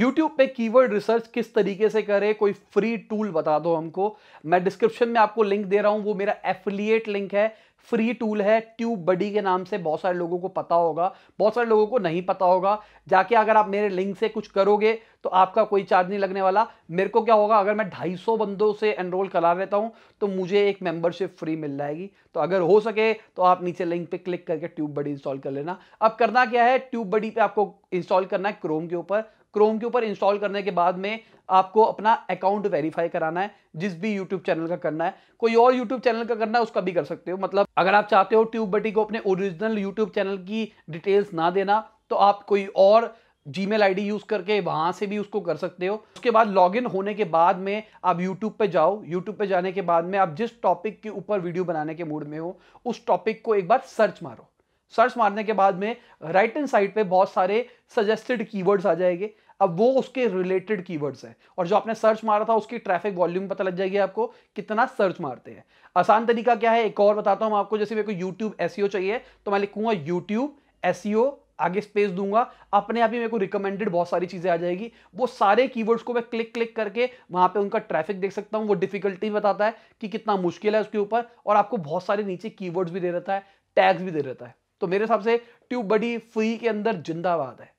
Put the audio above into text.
YouTube पे keyword research किस तरीके से करें कोई फ्री टूल बता दो हमको मैं डिस्क्रिप्शन में आपको लिंक दे रहा हूं वो मेरा एफिलिएट लिंक है फ्री टूल है ट्यूब बडी के नाम से बहुत सारे लोगों को पता होगा बहुत सारे लोगों को नहीं पता होगा जाके अगर आप मेरे लिंक से कुछ करोगे तो आपका कोई चार्ज नहीं लगने वाला मेरे को क्या होगा अगर मैं 250 बंदों से एनरोल करा लेता हूँ तो मुझे एक मेंबरशिप फ्री मिल जाएगी तो अगर हो सके तो आप नीचे लिंक पे क्लिक करके ट्यूब बडी इंस्टॉल कर लेना अब करना क्या है ट्यूब बडी पे आपको इंस्टॉल करना है क्रोम के ऊपर क्रोम के ऊपर इंस्टॉल करने के बाद में आपको अपना अकाउंट वेरीफाई कराना है जिस भी यूट्यूब चैनल का करना है कोई और यूट्यूब चैनल का करना है उसका भी कर सकते हो मतलब अगर आप चाहते हो ट्यूब बटी को अपने ओरिजिनल यूट्यूब चैनल की डिटेल्स ना देना तो आप कोई और जी मेल यूज़ करके वहां से भी उसको कर सकते हो उसके बाद लॉगिन होने के बाद में आप यूट्यूब पे जाओ यूट्यूब पे जाने के बाद में आप जिस टॉपिक के ऊपर वीडियो बनाने के मूड में हो उस टॉपिक को एक बार सर्च मारो सर्च मारने के बाद में राइट एंड साइड पे बहुत सारे सजेस्टेड कीवर्ड्स आ जाएंगे अब वो उसके रिलेटेड कीवर्ड्स हैं और जो आपने सर्च मारा था उसकी ट्रैफिक वॉल्यूम पता लग जाएगी आपको कितना सर्च मारते हैं आसान तरीका क्या है एक और बताता हूं आपको जैसे मेरे को यूट्यूब एस e चाहिए तो मैं लिखूंगा यूट्यूब एस e आगे स्पेस दूंगा अपने आप ही मेरे को रिकमेंडेड बहुत सारी चीज़ें आ जाएगी वो सारे कीवर्ड्स को मैं क्लिक क्लिक करके वहां पे उनका ट्रैफिक देख सकता हूं वो डिफिकल्टी बताता है कि कितना मुश्किल है उसके ऊपर और आपको बहुत सारे नीचे कीवर्ड्स भी दे रहता है टैग्स भी दे रहता है तो मेरे हिसाब से ट्यूब बडी फ्री के अंदर जिंदाबाद है